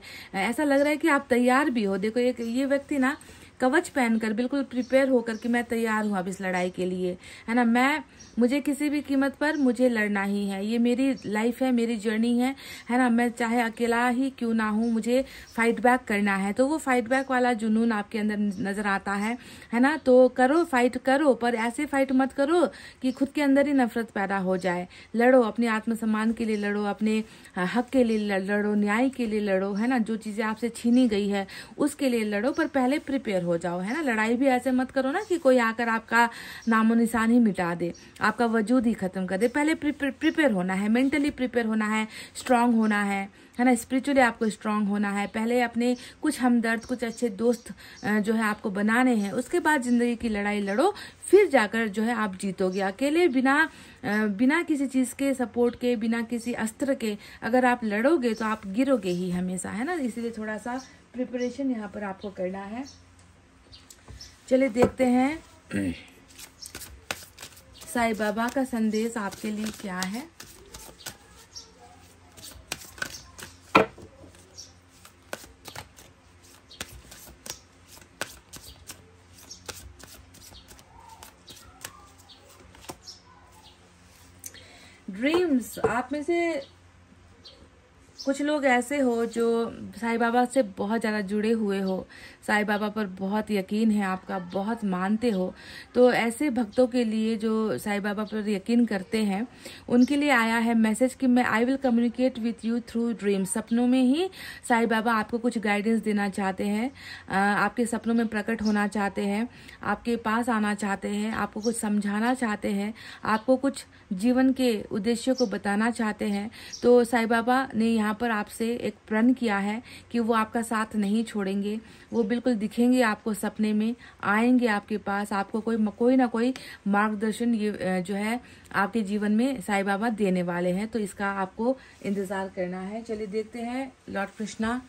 Speaker 1: ऐसा लग रहा है कि आप तैयार भी हो देखो एक ये व्यक्ति ना कवच पहनकर बिल्कुल प्रिपेयर होकर कि मैं तैयार हूँ अब इस लड़ाई के लिए है ना मैं मुझे किसी भी कीमत पर मुझे लड़ना ही है ये मेरी लाइफ है मेरी जर्नी है है ना मैं चाहे अकेला ही क्यों ना हूँ मुझे फाइट बैक करना है तो वो फाइट बैक वाला जुनून आपके अंदर नज़र आता है है ना तो करो फाइट करो पर ऐसे फाइट मत करो कि खुद के अंदर ही नफरत पैदा हो जाए लड़ो अपने आत्मसम्मान के लिए लड़ो अपने हक के लिए लड़ो न्याय के लिए लड़ो है ना जो चीज़ें आपसे छीनी गई है उसके लिए लड़ो पर पहले प्रिपेयर हो जाओ है ना लड़ाई भी ऐसे मत करो ना कि कोई आकर आपका नामो निशान ही मिटा दे आपका वजूद ही ख़त्म कर दे पहले प्रिपेयर होना है मेंटली प्रिपेयर होना है स्ट्रांग होना है है ना स्पिरिचुअली आपको स्ट्रांग होना है पहले अपने कुछ हमदर्द कुछ अच्छे दोस्त जो है आपको बनाने हैं उसके बाद ज़िंदगी की लड़ाई लड़ो फिर जाकर जो है आप जीतोगे अकेले बिना बिना किसी चीज़ के सपोर्ट के बिना किसी अस्त्र के अगर आप लड़ोगे तो आप गिरोगे ही हमेशा है ना इसलिए थोड़ा सा प्रिपरेशन यहाँ पर आपको करना है चलिए देखते हैं साई बाबा का संदेश आपके लिए क्या है ड्रीम्स आप में से कुछ लोग ऐसे हो जो साईं बाबा से बहुत ज़्यादा जुड़े हुए हो साईं बाबा पर बहुत यकीन है आपका बहुत मानते हो तो ऐसे भक्तों के लिए जो साईं बाबा पर यकीन करते हैं उनके लिए आया है मैसेज कि मैं I will communicate with you through dream सपनों में ही साईं बाबा आपको कुछ गाइडेंस देना चाहते हैं आपके सपनों में प्रकट होना चाहते हैं आपके पास आना चाहते हैं आपको कुछ समझाना चाहते हैं आपको कुछ जीवन के उद्देश्यों को बताना चाहते हैं तो साई बाबा ने यहाँ पर आपसे एक प्रण किया है कि वो आपका साथ नहीं छोड़ेंगे वो बिल्कुल दिखेंगे आपको सपने में आएंगे आपके पास आपको कोई कोई ना कोई मार्गदर्शन ये जो है आपके जीवन में साई बाबा देने वाले हैं तो इसका आपको इंतज़ार करना है चलिए देखते हैं lord Krishna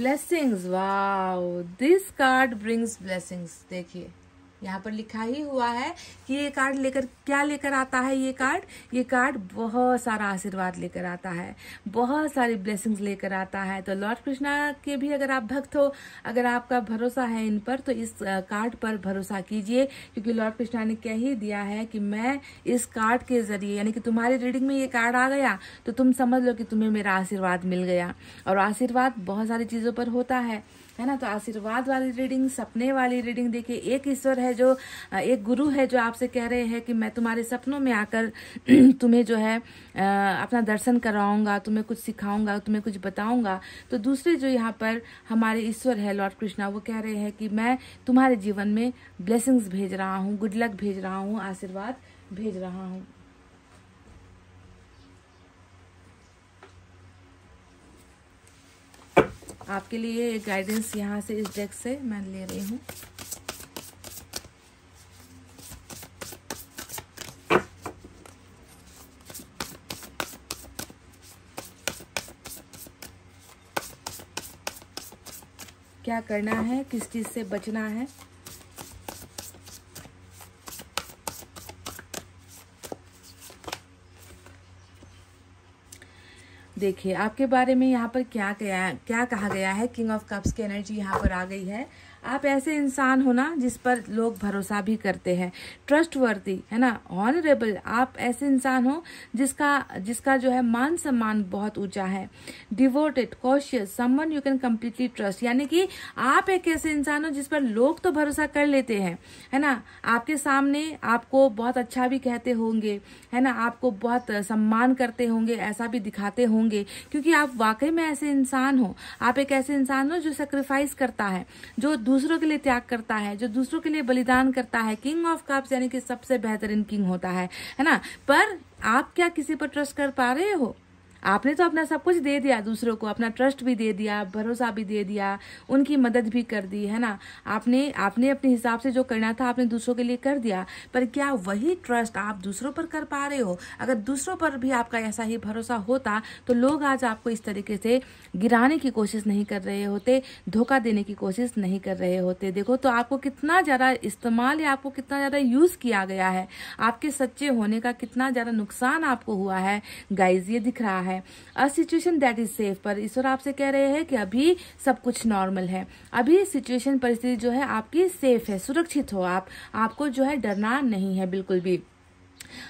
Speaker 1: blessings wow this card brings blessings देखिए यहाँ पर लिखा ही हुआ है कि ये कार्ड लेकर क्या लेकर आता है ये कार्ड ये कार्ड बहुत सारा आशीर्वाद लेकर आता है बहुत सारी ब्लेसिंग्स लेकर आता है तो लॉर्ड कृष्णा के भी अगर आप भक्त हो अगर आपका भरोसा है इन पर तो इस कार्ड पर भरोसा कीजिए क्योंकि लॉर्ड कृष्णा ने कह ही दिया है कि मैं इस कार्ड के जरिए यानी कि तुम्हारी रीडिंग में ये कार्ड आ गया तो तुम समझ लो कि तुम्हें मेरा आशीर्वाद मिल गया और आशीर्वाद बहुत सारी चीज़ों पर होता है है ना तो आशीर्वाद वाली रीडिंग सपने वाली रीडिंग देखिए एक ईश्वर है जो एक गुरु है जो आपसे कह रहे हैं कि मैं तुम्हारे सपनों में आकर तुम्हें जो है अपना दर्शन कराऊंगा तुम्हें कुछ सिखाऊंगा तुम्हें कुछ बताऊंगा तो दूसरे जो यहाँ पर हमारे ईश्वर है लॉर्ड कृष्णा वो कह रहे हैं कि मैं तुम्हारे जीवन में ब्लेसिंग्स भेज रहा हूँ गुड लक भेज रहा हूँ आशीर्वाद भेज रहा हूँ आपके लिए गाइडेंस यहाँ से इस डेक से मैं ले रही हूँ क्या करना है किस चीज़ से बचना है देखिए आपके बारे में यहाँ पर क्या क्या क्या कहा गया है किंग ऑफ कप्स की एनर्जी यहाँ पर आ गई है आप ऐसे इंसान हो ना जिस पर लोग भरोसा भी करते हैं ट्रस्ट है ना ऑनरेबल आप ऐसे इंसान हो जिसका जिसका जो है मान सम्मान बहुत ऊंचा है devoted cautious someone you can completely trust यानी कि आप एक ऐसे इंसान हो जिस पर लोग तो भरोसा कर लेते हैं है ना आपके सामने आपको बहुत अच्छा भी कहते होंगे है ना आपको बहुत सम्मान करते होंगे ऐसा भी दिखाते होंगे क्योंकि आप वाकई में ऐसे इंसान हो आप एक ऐसे इंसान हो जो सेक्रीफाइस करता है जो दूसरों के लिए त्याग करता है जो दूसरों के लिए बलिदान करता है किंग ऑफ कप्स यानी कि सबसे बेहतरीन किंग होता है है ना पर आप क्या किसी पर ट्रस्ट कर पा रहे हो आपने तो अपना सब कुछ दे दिया दूसरों को अपना ट्रस्ट भी दे दिया भरोसा भी दे दिया उनकी मदद भी कर दी है ना आपने आपने अपने हिसाब से जो करना था आपने दूसरों के लिए कर दिया पर क्या वही ट्रस्ट आप दूसरों पर कर पा रहे हो अगर दूसरों पर भी आपका ऐसा ही भरोसा होता तो लोग आज आपको इस तरीके से गिराने की कोशिश नहीं कर रहे होते धोखा देने की कोशिश नहीं कर रहे होते देखो तो आपको कितना ज़्यादा इस्तेमाल या आपको कितना ज़्यादा यूज़ किया गया है आपके सच्चे होने का कितना ज़्यादा नुकसान आपको हुआ है गाइज ये दिख रहा है है a situation that is safe पर ईश्वर आपसे कह रहे हैं कि अभी सब कुछ नॉर्मल है अभी सिचुएशन परिस्थिति जो है आपकी सेफ है सुरक्षित हो आप आपको जो है डरना नहीं है बिल्कुल भी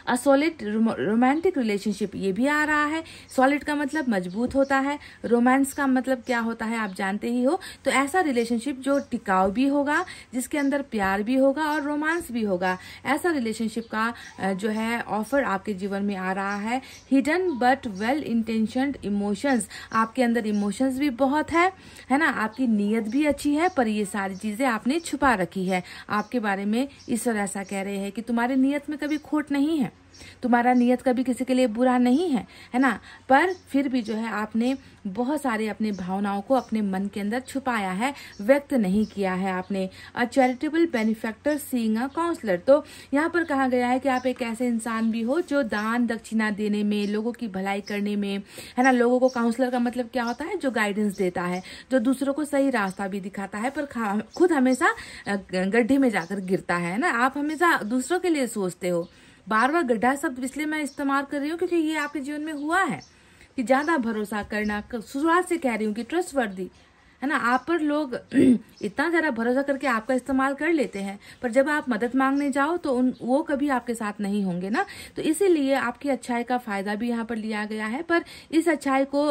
Speaker 1: अ सॉलिड रोमांटिक रिलेशनशिप ये भी आ रहा है सॉलिड का मतलब मजबूत होता है रोमांस का मतलब क्या होता है आप जानते ही हो तो ऐसा रिलेशनशिप जो टिकाऊ भी होगा जिसके अंदर प्यार भी होगा और रोमांस भी होगा ऐसा रिलेशनशिप का जो है ऑफर आपके जीवन में आ रहा है hidden but well intention emotions आपके अंदर इमोशंस भी बहुत है है ना आपकी नीयत भी अच्छी है पर ये सारी चीज़ें आपने छुपा रखी है आपके बारे में ईश्वर ऐसा कह रहे हैं कि तुम्हारी नीयत में कभी खोट नहीं नहीं है तुम्हारा नियत कभी किसी के लिए बुरा नहीं है है ना पर फिर भी जो है आपने बहुत सारे अपने भावनाओं को अपने मन के अंदर छुपाया है व्यक्त नहीं किया है आपने a charitable benefactor seeing a counsellor तो यहाँ पर कहा गया है कि आप एक ऐसे इंसान भी हो जो दान दक्षिणा देने में लोगों की भलाई करने में है ना लोगों को काउंसलर का मतलब क्या होता है जो गाइडेंस देता है जो दूसरों को सही रास्ता भी दिखाता है पर खुद हमेशा गड्ढे में जाकर गिरता है ना आप हमेशा दूसरों के लिए सोचते हो बार बार गड्ढा शब्द इसलिए मैं इस्तेमाल कर रही हूँ क्योंकि ये आपके जीवन में हुआ है कि ज़्यादा भरोसा करना शुरुआत से कह रही हूँ कि ट्रस्ट वर्दी है ना आप पर लोग इतना ज्यादा भरोसा करके आपका इस्तेमाल कर लेते हैं पर जब आप मदद मांगने जाओ तो उन वो कभी आपके साथ नहीं होंगे ना तो इसीलिए आपकी अच्छाई का फ़ायदा भी यहाँ पर लिया गया है पर इस अच्छाई को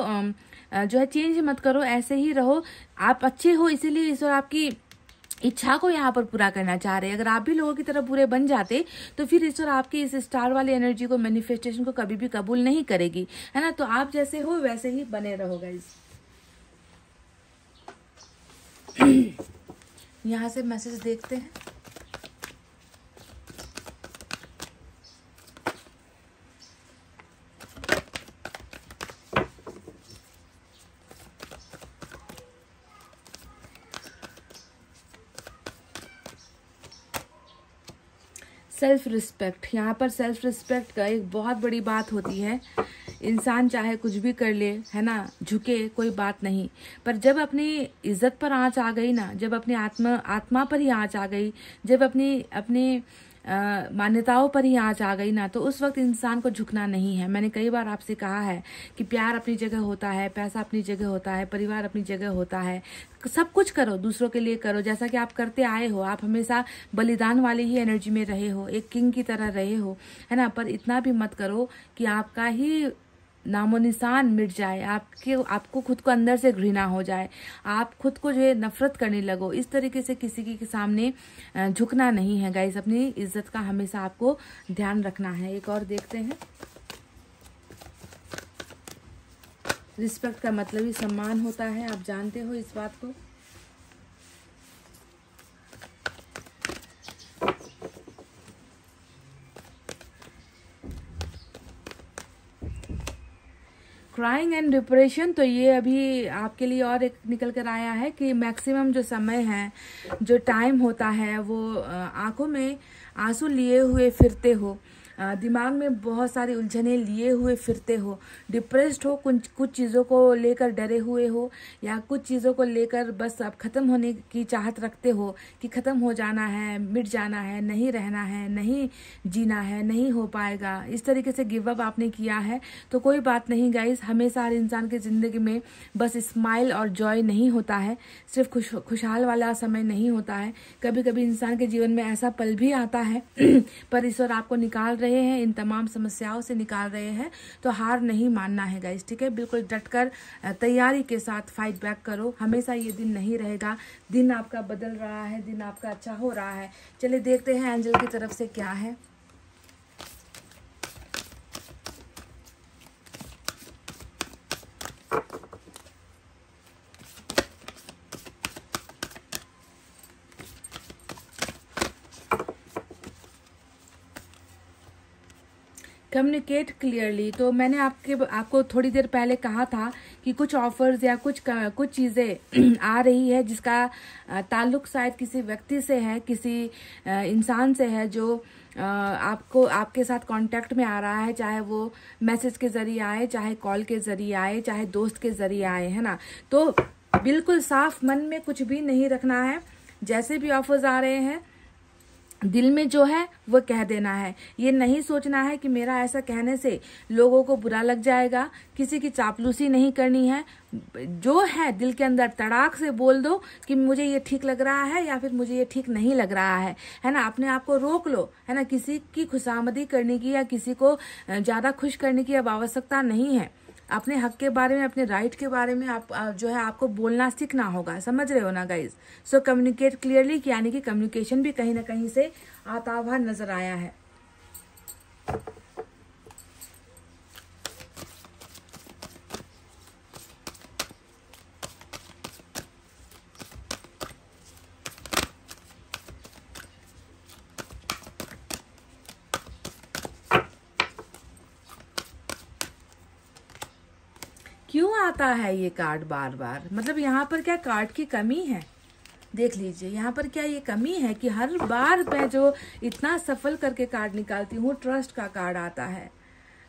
Speaker 1: जो है चेंज मत करो ऐसे ही रहो आप अच्छे हो इसीलिए और आपकी इच्छा को यहाँ पर पूरा करना चाह रहे हैं अगर आप भी लोगों की तरह पूरे बन जाते तो फिर ईश्वर आपकी इस स्टार वाली एनर्जी को मैनिफेस्टेशन को कभी भी कबूल नहीं करेगी है ना तो आप जैसे हो वैसे ही बने रहो गाइज यहाँ से मैसेज देखते हैं सेल्फ रिस्पेक्ट यहाँ पर सेल्फ रिस्पेक्ट का एक बहुत बड़ी बात होती है इंसान चाहे कुछ भी कर ले है ना झुके कोई बात नहीं पर जब अपनी इज्जत पर आँच आ गई ना जब अपनी आत्मा आत्मा पर ही आँच आ गई जब अपनी अपनी मान्यताओं पर ही आज आ गई ना तो उस वक्त इंसान को झुकना नहीं है मैंने कई बार आपसे कहा है कि प्यार अपनी जगह होता है पैसा अपनी जगह होता है परिवार अपनी जगह होता है सब कुछ करो दूसरों के लिए करो जैसा कि आप करते आए हो आप हमेशा बलिदान वाली ही एनर्जी में रहे हो एक किंग की तरह रहे हो है ना पर इतना भी मत करो कि आपका ही नामो निशान मिट जाए आपके आपको खुद को अंदर से घृणा हो जाए आप खुद को जो है नफरत करने लगो इस तरीके से किसी के सामने झुकना नहीं है गाइस अपनी इज्जत का हमेशा आपको ध्यान रखना है एक और देखते हैं रिस्पेक्ट का मतलब ही सम्मान होता है आप जानते हो इस बात को क्राइंग एंड डिप्रेशन तो ये अभी आपके लिए और एक निकल कर आया है कि मैक्सिमम जो समय है जो टाइम होता है वो आंखों में आंसू लिए हुए फिरते हो दिमाग में बहुत सारी उलझने लिए हुए फिरते हो डिप्रेस्ड हो कुछ कुछ चीज़ों को लेकर डरे हुए हो या कुछ चीज़ों को लेकर बस आप ख़त्म होने की चाहत रखते हो कि ख़त्म हो जाना है मिट जाना है नहीं रहना है नहीं जीना है नहीं हो पाएगा इस तरीके से गिव अप आपने किया है तो कोई बात नहीं गाइज हमेशा हर इंसान की ज़िंदगी में बस स्माइल और जॉय नहीं होता है सिर्फ खुश खुशहाल वाला समय नहीं होता है कभी कभी इंसान के जीवन में ऐसा पल भी आता है पर ईश्वर आपको निकाल रहे रहे हैं इन तमाम समस्याओं से निकाल रहे हैं तो हार नहीं मानना है गाइस ठीक है बिल्कुल डटकर तैयारी के साथ फाइट बैक करो हमेशा ये दिन नहीं रहेगा दिन आपका बदल रहा है दिन आपका अच्छा हो रहा है चलिए देखते हैं एंजल की तरफ से क्या है कम्युनिकेट क्लियरली तो मैंने आपके आपको थोड़ी देर पहले कहा था कि कुछ ऑफर्स या कुछ कुछ चीज़ें आ रही है जिसका ताल्लुक शायद किसी व्यक्ति से है किसी इंसान से है जो आपको आपके साथ कांटेक्ट में आ रहा है चाहे वो मैसेज के ज़रिए आए चाहे कॉल के ज़रिए आए चाहे दोस्त के ज़रिए आए है ना तो बिल्कुल साफ मन में कुछ भी नहीं रखना है जैसे भी ऑफर्स आ रहे हैं दिल में जो है वो कह देना है ये नहीं सोचना है कि मेरा ऐसा कहने से लोगों को बुरा लग जाएगा किसी की चापलूसी नहीं करनी है जो है दिल के अंदर तड़ाक से बोल दो कि मुझे ये ठीक लग रहा है या फिर मुझे ये ठीक नहीं लग रहा है है ना अपने आप को रोक लो है ना किसी की खुशामदी करने की या किसी को ज़्यादा खुश करने की अब आवश्यकता नहीं है अपने हक के बारे में अपने राइट के बारे में आप जो है आपको बोलना सीखना होगा समझ रहे हो ना गाइज सो कम्युनिकेट क्लियरली यानी कि कम्युनिकेशन भी कहीं ना कहीं से आता हुआ नजर आया है आता है ये कार्ड बार बार मतलब यहाँ पर क्या कार्ड की कमी है देख लीजिए यहाँ पर क्या ये कमी है कि हर बार मैं जो इतना सफल करके कार्ड निकालती हूँ ट्रस्ट का कार्ड आता है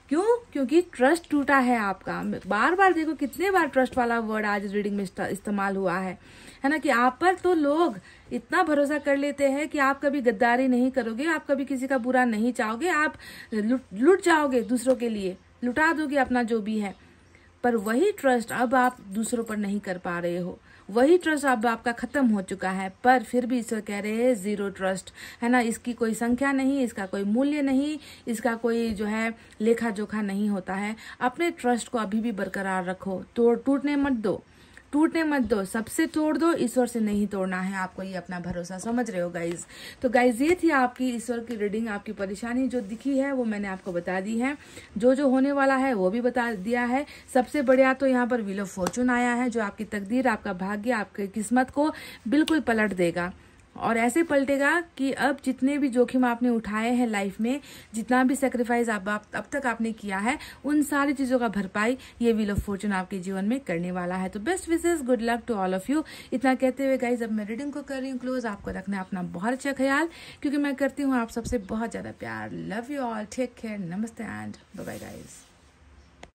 Speaker 1: क्यों क्योंकि ट्रस्ट टूटा है आपका बार बार देखो कितने बार ट्रस्ट वाला वर्ड आज रीडिंग में इस्तेमाल हुआ है है ना कि आप पर तो लोग इतना भरोसा कर लेते हैं कि आप कभी गद्दारी नहीं करोगे आप कभी किसी का बुरा नहीं चाहोगे आप लुट लुट जाओगे दूसरों के लिए लुटा दोगे अपना जो भी है पर वही ट्रस्ट अब आप दूसरों पर नहीं कर पा रहे हो वही ट्रस्ट अब आपका खत्म हो चुका है पर फिर भी ईश्वर कह रहे हैं जीरो ट्रस्ट है ना इसकी कोई संख्या नहीं इसका कोई मूल्य नहीं इसका कोई जो है लेखा जोखा नहीं होता है अपने ट्रस्ट को अभी भी बरकरार रखो तोड़ टूटने मत दो टूटने मत दो सबसे तोड़ दो ईश्वर से नहीं तोड़ना है आपको ये अपना भरोसा समझ रहे हो गाइज तो गाइज ये थी आपकी ईश्वर की रीडिंग आपकी परेशानी जो दिखी है वो मैंने आपको बता दी है जो जो होने वाला है वो भी बता दिया है सबसे बढ़िया तो यहाँ पर विलो फॉर्चून आया है जो आपकी तकदीर आपका भाग्य आपकी किस्मत को बिल्कुल पलट देगा और ऐसे पलटेगा कि अब जितने भी जोखिम आपने उठाए हैं लाइफ में जितना भी सेक्रीफाइस आप, आप अब तक आपने किया है उन सारी चीज़ों का भरपाई ये व्हील ऑफ फॉर्चून आपके जीवन में करने वाला है तो best wishes good luck to all of you इतना कहते हुए गाइज अब मैं रीडिंग को कर रही हूँ क्लोज आपको रखना अपना बहुत अच्छा ख्याल क्योंकि मैं करती हूँ आप सबसे बहुत ज़्यादा प्यार love you all take care नमस्ते एंड बाय गाइज़